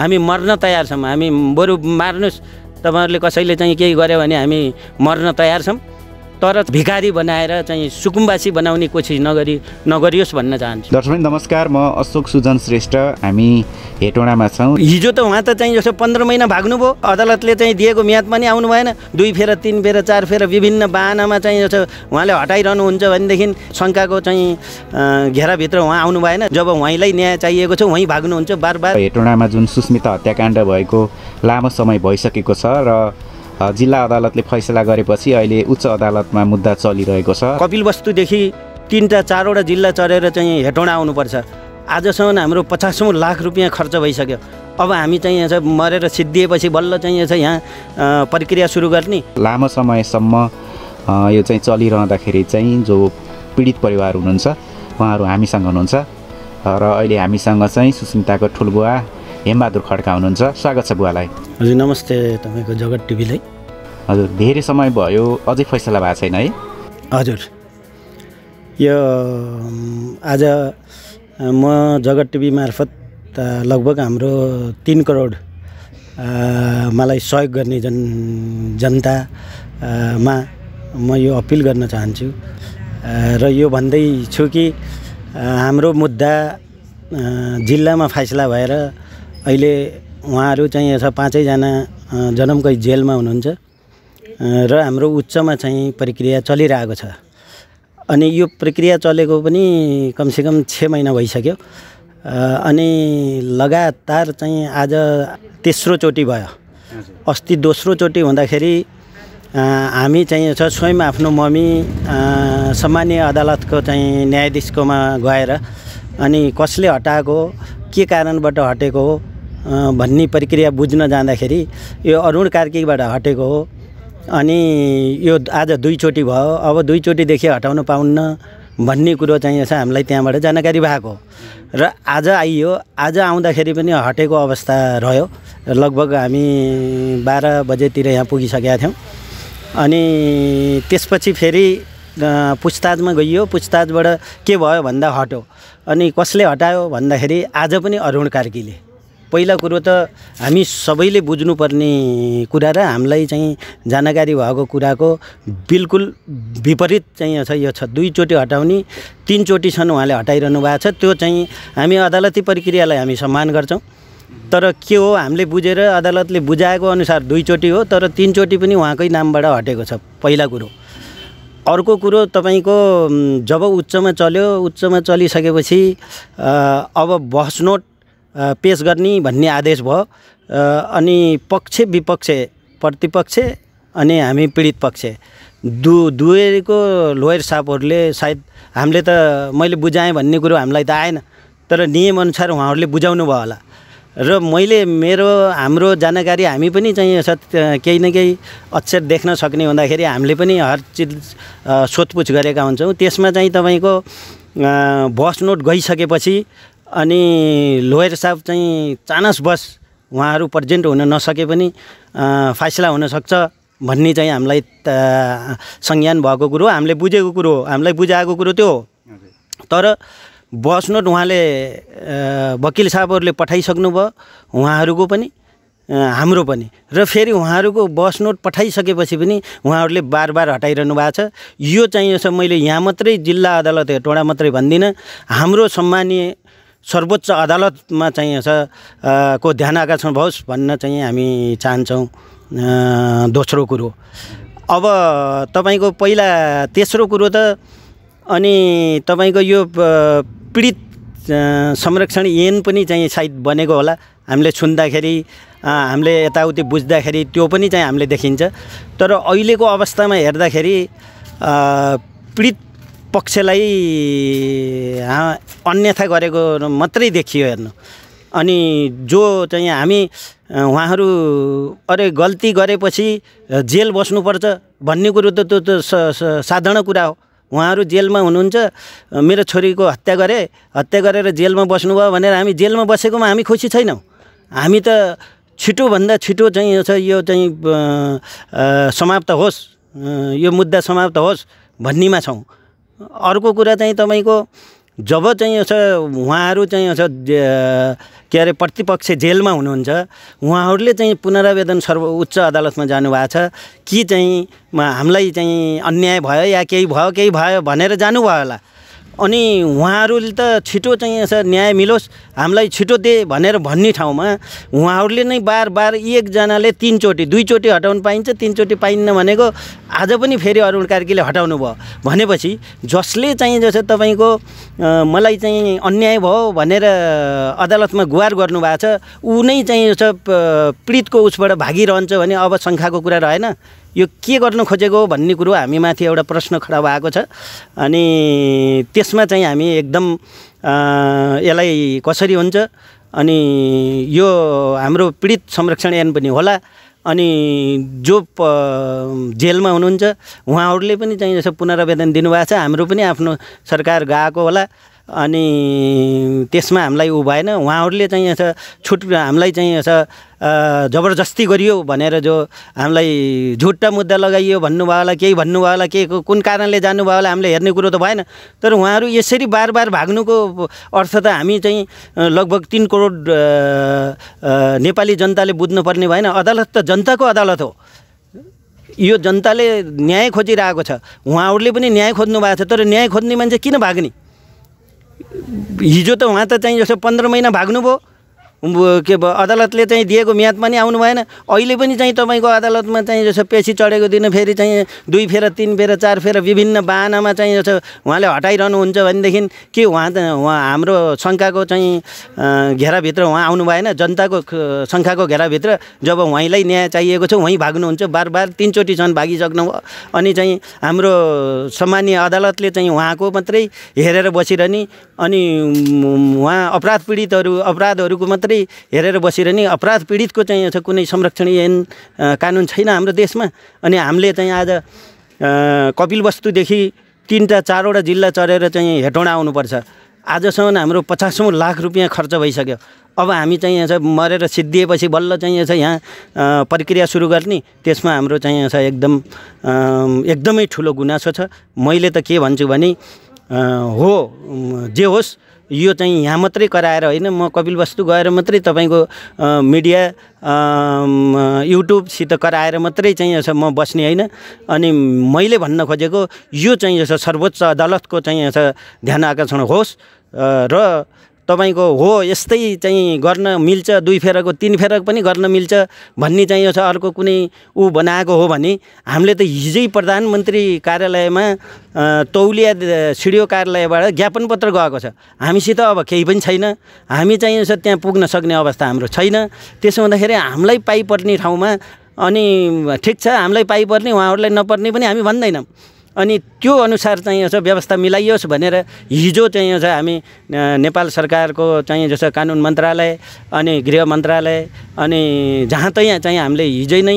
हामी मर्न तयार छौँ हामी बरु मार्नुहोस् तपाईँहरूले कसैले चाहिँ केही गर्यो भने हामी मर्न तयार छौँ तर भिखारी बनाएर चाहिँ सुकुम्बासी बनाउने कोसिस नगरी नगरियोस् भन्न चाहन्छु दर्शक नमस्कार म अशोक सुजन श्रेष्ठ हामी हेटोडामा छौँ हिजो त उहाँ त चाहिँ जस्तो पन्ध्र महिना भाग्नुभयो अदालतले चाहिँ दिएको म्याद पनि आउनु भएन दुई फेर तिन फेर चार फेर विभिन्न बाहनामा चाहिँ जस्तो उहाँले हटाइरहनुहुन्छ भनेदेखि शङ्काको चाहिँ घेराभित्र उहाँ आउनु भएन जब उहीँलाई न्याय चाहिएको छ उहीँ भाग्नुहुन्छ बार बार हेटोडामा जुन सुस्मिता हत्याकाण्ड भएको लामो समय भइसकेको छ र जिल्ला अदालतले फैसला गरेपछि अहिले उच्च अदालतमा मुद्दा चलिरहेको छ कपिल वस्तुदेखि तिनवटा चारवटा जिल्ला चढेर चाहिँ हेटौँडा आउनुपर्छ आजसम्म हाम्रो पचासौँ लाख रुपियाँ खर्च भइसक्यो अब हामी चाहिँ यहाँ चाहिँ मरेर सिद्धिएपछि बल्ल चाहिँ चाहिँ यहाँ प्रक्रिया सुरु गर्ने लामो समयसम्म यो चाहिँ चलिरहँदाखेरि चाहिँ जो पीडित परिवार हुनुहुन्छ उहाँहरू हामीसँग हुनुहुन्छ र अहिले हामीसँग चाहिँ सुस्मिताको ठुलबुवा हेमबहादुर खड्का हुनुहुन्छ स्वागत छ बुवालाई हजुर नमस्ते तपाईँको जगत टिभीलाई हजुर धेरै समय भयो अझै फैसला भएको छैन है हजुर यो आज म जगत टिभी मार्फत लगभग हाम्रो तिन करोड मलाई सहयोग गर्ने जन जनतामा म यो अपिल गर्न चाहन्छु र यो भन्दै छु कि हाम्रो मुद्दा जिल्लामा फैसला भएर अहिले उहाँहरू चाहिँ यसो पाँचैजना जनमकै जेलमा हुनुहुन्छ र हाम्रो उच्चमा चाहिँ प्रक्रिया चलिरहेको छ अनि यो प्रक्रिया चलेको पनि कमसेकम छ महिना भइसक्यो अनि लगातार चाहिँ आज तेस्रोचोटि भयो अस्ति दोस्रोचोटि हुँदाखेरि हामी चाहिँ छ स्वयं आफ्नो मम्मी सामान्य अदालतको चाहिँ न्यायाधीशकोमा गएर अनि कसले हटाएको के कारणबाट हटेको हो भन्ने प्रक्रिया बुझ्न जाँदाखेरि यो अरुण कार्कीबाट हटेको हो अनि यो आज दुईचोटि भयो अब दुईचोटिदेखि हटाउन पाउन्न भन्ने कुरो चाहिँ यसो हामीलाई त्यहाँबाट जानकारी भएको र आज आइयो आज आउँदाखेरि पनि हटेको अवस्था रह्यो लगभग हामी बाह्र बजेतिर यहाँ पुगिसकेका थियौँ अनि त्यसपछि फेरि पुछताछमा गइयो पुछताछबाट के भयो भन्दा हट्यो अनि कसले हटायो भन्दाखेरि आज पनि अरुण कार्कीले पहिला कुरो त हामी सबैले बुझ्नुपर्ने कुरा र हामीलाई चाहिँ जानकारी भएको कुराको बिल्कुल विपरीत चाहिँ छ यो छ दुईचोटि हटाउने तिनचोटि छन् उहाँले हटाइरहनु भएको छ त्यो चाहिँ हामी अदालती प्रक्रियालाई हामी सम्मान गर्छौँ तर के हो हामीले बुझेर अदालतले बुझाएको अनुसार दुईचोटि हो तर तिनचोटि पनि उहाँकै नामबाट हटेको छ पहिला कुरो अर्को कुरो तपाईँको जब उच्चमा चल्यो उच्चमा चलिसकेपछि अब बस्नोट पेस गर्ने भन्ने आदेश भयो अनि पक्ष विपक्ष प्रतिपक्ष अनि हामी पीडित पक्ष दु दुवैको लोयर साहबहरूले सायद हामीले त मैले बुझाएँ भन्ने कुरो हामीलाई त आएन तर नियमअनुसार उहाँहरूले बुझाउनु भयो होला र मैले मेरो हाम्रो जानकारी हामी पनि चाहिँ सत्य केही न केही अक्षर देख्न सक्ने हुँदाखेरि हामीले पनि हर चिज सोधपुछ गरेका हुन्छौँ त्यसमा चाहिँ तपाईँको भस नोट गइसकेपछि अनि लोयर साहब चाहिँ चानस बस उहाँहरू प्रेजेन्ट हुन नसके पनि फैसला हुनसक्छ भन्ने चाहिँ हामीलाई संज्ञान भएको कुरो हामीले बुझेको कुरो हो हामीलाई बुझाएको कुरो त्यो हो तर बस्नोट उहाँले वकिल साहबहरूले पठाइसक्नुभयो उहाँहरूको पनि हाम्रो पनि र फेरि उहाँहरूको बस नोट पठाइसकेपछि पनि उहाँहरूले बार बार हटाइरहनु भएको छ यो चाहिँ यसो मैले यहाँ मात्रै जिल्ला अदालत हेटोडा मात्रै भन्दिनँ हाम्रो सम्मानीय सर्वोच्च अदालतमा चाहिँ को ध्यान आकर्षण होस् भन्न चाहिँ हामी चाहन्छौँ दोस्रो कुरो अब तपाईँको पहिला तेस्रो कुरो त अनि तपाईँको यो पीडित संरक्षण ऐन पनि चाहिँ सायद बनेको होला हामीले सुन्दाखेरि हामीले यताउति बुझ्दाखेरि त्यो पनि चाहिँ हामीले देखिन्छ तर अहिलेको अवस्थामा हेर्दाखेरि पीडित पक्षलाई अन्यथा गरेको मात्रै देखियो हेर्नु अनि जो चाहिँ हामी उहाँहरू अरे गल्ती गरेपछि जेल बस्नुपर्छ भन्ने कुरो त त्यो त साधारण कुरा हो उहाँहरू जेलमा हुनुहुन्छ मेरो छोरीको हत्या गरे हत्या गरेर जेलमा बस्नुभयो भनेर हामी जेलमा बसेकोमा हामी खुसी छैनौँ हामी त छिटोभन्दा छिटो चाहिँ यो चाहिँ समाप्त होस् यो मुद्दा समाप्त होस् भन्नेमा छौँ अर्को कुरा चाहिँ तपाईँको जब चाहिँ उहाँहरू चाहिँ के अरे प्रतिपक्ष जेलमा हुनुहुन्छ उहाँहरूले चाहिँ पुनरावेदन सर्व उच्च अदालतमा जानुभएको छ कि चाहिँ हामीलाई चाहिँ अन्याय भयो या केही भयो केही भयो भनेर जानुभयो होला अनि उहाँहरूले त छिटो चाहिँ यसो न्याय मिलोस् हामीलाई छिटो दे भनेर भन्ने ठाउँमा उहाँहरूले नै बार बार एकजनाले तिनचोटि दुईचोटि हटाउनु पाइन्छ तिनचोटि पाइन्न भनेको आज पनि फेरि अरुण कार्कीले हटाउनु भयो भनेपछि जसले चाहिँ जसो तपाईँको मलाई चाहिँ अन्याय भयो भनेर अदालतमा गुहार गर्नुभएको छ ऊ नै चाहिँ जस्तो पीडितको उसबाट भागिरहन्छ भने अब शङ्खाको कुरा रहेन यो के गर्नु खोजेको भन्ने कुरो हामी माथि एउटा प्रश्न खडा भएको छ अनि त्यसमा चाहिँ हामी एकदम यसलाई कसरी हुन्छ अनि यो हाम्रो पीडित संरक्षण एन पनि होला अनि जो जेलमा हुनुहुन्छ उहाँहरूले पनि चाहिँ यसो पुनरावेदन दिनुभएको छ हाम्रो पनि आफ्नो सरकार गएको होला अनि त्यसमा हामीलाई ऊ भएन उहाँहरूले चाहिँ यसो छुट हामीलाई चाहिँ यसो जबरजस्ती गरियो भनेर जो हामीलाई झुट्टा मुद्दा लगाइयो भन्नुभयो होला केही भन्नुभयो होला के कुन कारणले जानुभयो होला हामीले हेर्ने कुरो त भएन तर उहाँहरू यसरी बार बार भाग्नुको अर्थ त हामी चाहिँ लगभग तिन करोड नेपाली जनताले बुझ्नुपर्ने भएन अदालत त जनताको अदालत हो यो जनताले न्याय खोजिरहेको छ उहाँहरूले पनि न्याय खोज्नु भएको छ तर न्याय खोज्ने मान्छे किन भाग्ने हिजो त उहाँ त चाहिँ जस्तो पन्ध्र महिना भाग्नुभयो के भयो अदालतले चाहिँ दिएको म्याद पनि आउनु भएन अहिले पनि चाहिँ तपाईँको अदालतमा चाहिँ जस्तो पेसी चढेको दिन फेरि चाहिँ दुई फेर तिन फेर चार फेर विभिन्न बाहनामा चाहिँ जसो उहाँले हटाइरहनुहुन्छ भनेदेखि के उहाँ उहाँ हाम्रो शङ्काको चाहिँ घेराभित्र उहाँ आउनु भएन जनताको शङ्काको घेराभित्र जब उहीँलाई न्याय चाहिएको छ उहीँ भाग्नुहुन्छ बार बार तिनचोटि छन् भागिसक्नु अनि चाहिँ हाम्रो सामान्य अदालतले चाहिँ उहाँको मात्रै हेरेर बसिरहने अनि उहाँ अपराध पीडितहरू अपराधहरूको मात्रै मात्रै हेरेर बसेर नि अपराध पीडितको चाहिँ कुनै संरक्षण ऐन कानुन छैन हाम्रो देशमा अनि हामीले चाहिँ आज कपिल वस्तुदेखि तिनवटा चारवटा जिल्ला चढेर चाहिँ हेटौँडा आउनुपर्छ आजसम्म हाम्रो पचासौँ लाख रुपियाँ खर्च भइसक्यो अब हामी चाहिँ यहाँ मरेर सिद्धिएपछि बल्ल चाहिँ यहाँ प्रक्रिया सुरु गर्ने त्यसमा हाम्रो चाहिँ यहाँ एकदम एकदमै ठुलो गुनासो छ मैले त के भन्छु भने हो जे होस् यो चाहिँ यहाँ मात्रै कराएर होइन म वस्तु गएर मात्रै तपाईँको मिडिया युट्युबसित कराएर मात्रै चाहिँ यसो म बस्ने होइन अनि मैले भन्न खोजेको यो चाहिँ यसो सर्वोच्च अदालतको चाहिँ यसो ध्यान आकर्षण होस् र तपाईँको हो यस्तै चाहिँ गर्न मिल्छ दुई फेरको तिन फेरको पनि गर्न मिल्छ भन्ने चाहिँ यो छ अर्को कुनै ऊ बनाएको हो भने हामीले त हिजै प्रधानमन्त्री कार्यालयमा तौलिया सिडिओ कार्यालयबाट ज्ञापन पत्र गएको छ हामीसित अब केही पनि छैन हामी चाहिँ यो छ त्यहाँ पुग्न सक्ने अवस्था हाम्रो छैन त्यसो हुँदाखेरि हामीलाई पाइपर्ने ठाउँमा अनि ठिक छ हामीलाई पाइपर्ने उहाँहरूलाई नपर्ने पनि हामी भन्दैनौँ अनि त्यो अनुसार चाहिँ यसो व्यवस्था मिलाइयोस् भनेर हिजो चाहिँ हामी नेपाल सरकारको चाहिँ जस्तो कानुन मन्त्रालय अनि गृह मन्त्रालय अनि जहाँ त चाहिँ हामीले हिजै नै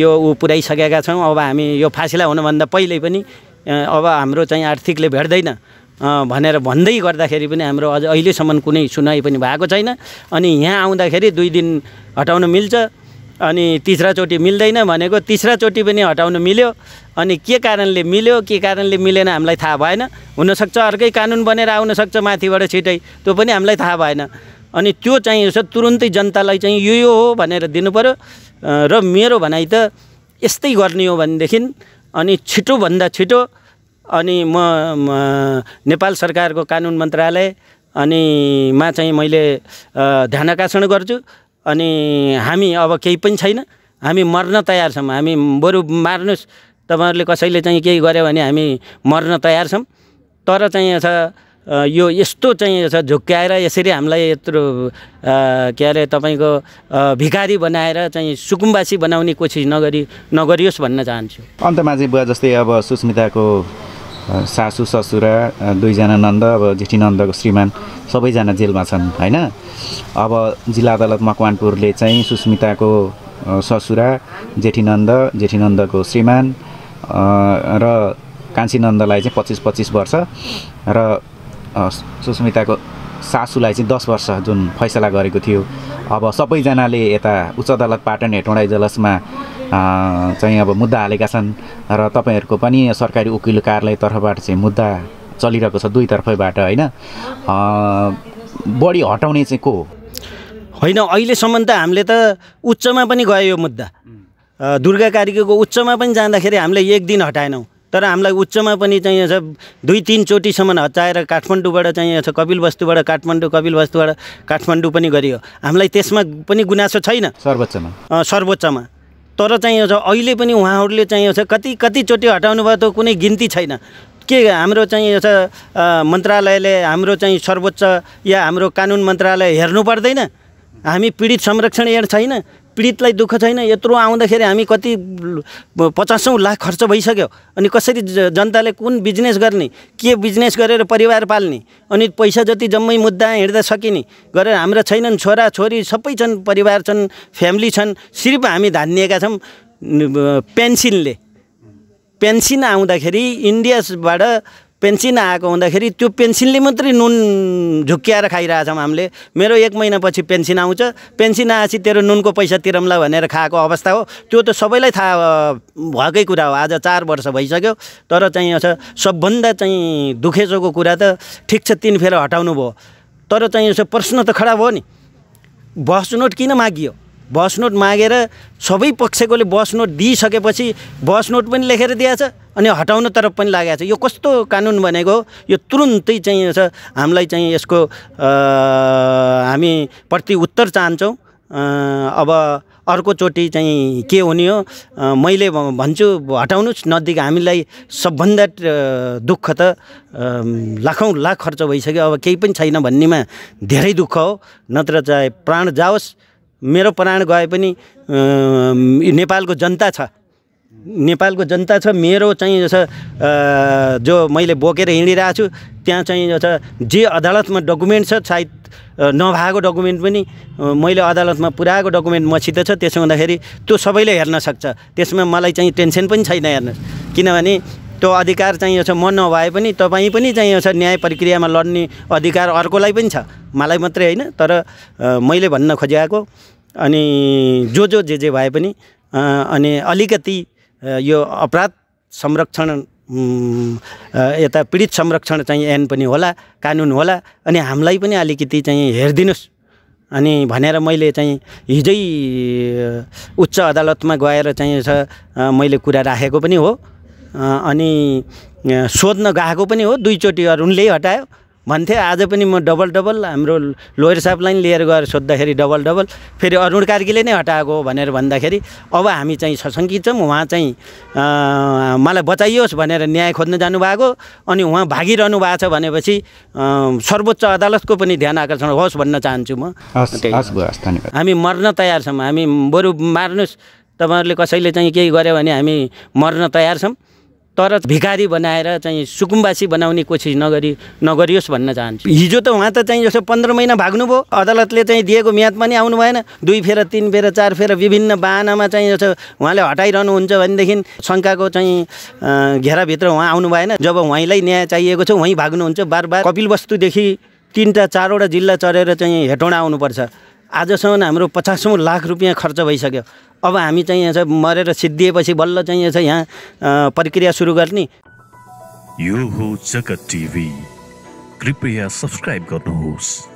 यो ऊ पुर्याइसकेका छौँ अब हामी यो फासिला हुनुभन्दा पहिले पनि अब हाम्रो चाहिँ आर्थिकले भेट्दैन भनेर भन्दै गर्दाखेरि पनि हाम्रो अझ अहिलेसम्म कुनै सुनवाई पनि भएको छैन अनि यहाँ आउँदाखेरि दुई दिन हटाउन मिल्छ अनि तिस्राचोटि मिल्दैन भनेको तिस्राचोटि पनि हटाउनु मिल्यो अनि के कारणले मिल्यो के कारणले मिलेन हामीलाई थाहा भएन हुनसक्छ अर्कै कानुन बनेर आउनसक्छ माथिबाट छिटै त्यो पनि हामीलाई थाहा भएन अनि त्यो चाहिँ यसो तुरुन्तै जनतालाई चाहिँ यो यो हो भनेर दिनुपऱ्यो र मेरो भनाइ त यस्तै गर्ने हो भनेदेखि अनि छिटोभन्दा छिटो अनि म नेपाल सरकारको कानुन मन्त्रालय अनि मा चाहिँ मैले ध्यान आकर्षण गर्छु अनि हामी अब केही पनि छैन हामी मर्न तयार छौँ हामी बरु मार्नुहोस् तपाईँहरूले कसैले चाहिँ केही गर्यो भने हामी मर्न तयार छौँ तर चाहिँ छ यो यस्तो चाहिँ छ झुक्क्याएर यसरी हामीलाई यत्रो के अरे तपाईँको भिखारी बनाएर चाहिँ सुकुम्बासी बनाउने कोसिस नगरी नगरियोस् भन्न चाहन्छु अन्तमा चाहिँ बुवा जस्तै अब सुस्मिताको सासु ससुरा दुईजना नन्द अब जेठी नन्दको श्रीमान सबैजना जेलमा छन् होइन अब जिल्ला अदालत मकवानपुरले चाहिँ सुस्मिताको ससुरा जेठी नन्द जेठी नन्दको श्रीमान र कान्छी नन्दलाई चाहिँ पच्चिस पच्चिस वर्ष र सुस्मिताको सासूलाई चाहिँ दस वर्ष जुन फैसला गरेको थियो अब सबैजनाले यता उच्च अदालत पाटन हेटौँडा जलसमा चाहिँ अब मुद्दा हालेका छन् र तपाईँहरूको पनि सरकारी वकिल कार्यालय तर्फबाट चाहिँ मुद्दा चलिरहेको छ दुईतर्फैबाट होइन बढी हटाउने चाहिँ को होइन अहिलेसम्म त हामीले त उच्चमा पनि गयो यो मुद्दा दुर्गा कार्कीको उच्चमा पनि जाँदाखेरि हामीले एक दिन हटाएनौँ तर हामीलाई उच्चमा पनि चाहिँ छ दुई तिनचोटिसम्म हचाएर काठमाडौँबाट यहाँ छ वस्तुबाट काठमाडौँ कपिल वस्तुबाट काठमाडौँ पनि गरियो हामीलाई त्यसमा पनि गुनासो छैन सर्वोच्चमा सर्वोच्चमा तर चाहिँ यहाँ अहिले पनि उहाँहरूले चाहिँ छ कति कतिचोटि हटाउनु भयो त कुनै गिन्ती छैन के हाम्रो चाहिँ छ मन्त्रालयले हाम्रो चाहिँ सर्वोच्च या हाम्रो कानुन मन्त्रालय हेर्नु पर्दैन हामी पीडित संरक्षण एड छैन पीडितलाई दुःख छैन यत्रो आउँदाखेरि हामी कति पचासौँ लाख खर्च भइसक्यो अनि कसरी जनताले कुन बिजनेस गर्ने के बिजनेस गरेर परिवार पाल्ने अनि पैसा जति जम्मै मुद्दा हिँड्दा सकिने गरेर हाम्रा छैनन् छोरा छोरी सबै छन् परिवार छन् फ्यामिली छन् सिर्फ हामी धानिएका छौँ पेन्सिनले पेन्सिन आउँदाखेरि इन्डियाबाट पेन्सिन आएको हुँदाखेरि त्यो पेन्सिनले मात्रै नुन झुक्क्याएर खाइरहेछौँ हामीले मेरो एक महिनापछि पेन्सिन आउँछ पेन्सिन आएपछि तेरो नुनको पैसा तिरौँला भनेर खाएको अवस्था हो त्यो त सबैलाई थाहा भएकै कुरा हो आज चार वर्ष भइसक्यो तर चाहिँ सबभन्दा चाहिँ दुखेचोको कुरा त ठिक छ तिन फेर हटाउनु भयो तर चाहिँ यसो प्रश्न त खडा भयो नि नोट किन मागियो बस नोट मागेर सबै पक्षकोले बस नोट दिइसकेपछि बस नोट पनि लेखेर दिएछ अनि हटाउन तरफ पनि लागेको छ यो कस्तो कानुन भनेको हो यो तुरुन्तै चाहिँ हामीलाई चाहिँ यसको हामी प्रति उत्तर चाहन्छौँ अब अर्कोचोटि चाहिँ के हुने हो मैले भन्छु हटाउनुहोस् नदिक हामीलाई सबभन्दा दुःख त लाखौँ लाख खर्च भइसक्यो अब केही पनि छैन भन्नेमा धेरै दुःख हो नत्र चाहे प्राण जाओस् मेरो प्राण गए पनि नेपालको जनता छ नेपालको जनता छ मेरो चाहिँ जस जो मैले बोकेर हिँडिरहेको छु त्यहाँ चाहिँ जस जे अदालतमा डकुमेन्ट छ सायद नभएको डकुमेन्ट पनि मैले अदालतमा पुऱ्याएको डकुमेन्ट मसित छ त्यसो हुँदाखेरि त्यो सबैले हेर्न सक्छ त्यसमा मलाई चाहिँ टेन्सन पनि छैन हेर्नु किनभने त्यो अधिकार चाहिँ यो छ म नभए पनि तपाईँ पनि चाहिँ यो छ न्याय प्रक्रियामा लड्ने अधिकार अर्कोलाई पनि छ मलाई मात्रै होइन तर मैले भन्न खोजेको अनि जो जो जे जे भए पनि अनि अलिकति यो अपराध संरक्षण यता पीडित संरक्षण चाहिँ एन पनि होला कानुन होला अनि हामीलाई पनि अलिकति चाहिँ हेरिदिनुहोस् अनि भनेर मैले चाहिँ हिजै उच्च अदालतमा गएर चाहिँ मैले कुरा राखेको पनि हो अनि सोध्न गएको पनि हो दुईचोटि अरूले हटायो भन्थे आज पनि म डबल डबल हाम्रो लोयर साहबलाई पनि लिएर गएर सोद्धाखेरि डबल डबल फेरि अरुण कार्कीले नै हटाएको भनेर भन्दाखेरि अब हामी चाहिँ सशङ्कित छौँ उहाँ चाहिँ मलाई बचाइयोस् भनेर न्याय खोज्न जानुभएको अनि उहाँ भागिरहनु भएको छ भनेपछि सर्वोच्च अदालतको पनि ध्यान आकर्षण होस् भन्न चाहन्छु म हामी मर्न तयार छौँ हामी बरु मार्नुहोस् तपाईँहरूले कसैले चाहिँ केही गर्यो भने हामी मर्न तयार छौँ तर भिखारी बनाएर चाहिँ सुकुम्बासी बनाउने कोसिस नगरी नगरियोस् भन्न चाहन्छु हिजो त उहाँ त चाहिँ जस्तो पन्ध्र महिना भाग्नुभयो अदालतले चाहिँ दिएको म्याद पनि आउनु भएन दुई फेर तिन फेर चार फेर विभिन्न बाहनामा चाहिँ जस्तो उहाँले हटाइरहनुहुन्छ भनेदेखि शङ्काको चाहिँ घेराभित्र उहाँ आउनु भएन जब उहीँलाई न्याय चाहिएको छ उहीँ भाग्नुहुन्छ बार बार कपिल वस्तुदेखि तिनवटा चारवटा जिल्ला चढेर चाहिँ हेटौँडा आउनुपर्छ आजसम्म हाम्रो पचासौँ लाख रुपियाँ खर्च भइसक्यो अब हामी चाहिँ यहाँ चाहिँ मरेर सिद्धिएपछि बल्ल चाहिँ यहाँ यहाँ प्रक्रिया सुरु गर्ने यो हो जगत टिभी कृपया सब्सक्राइब गर्नुहोस्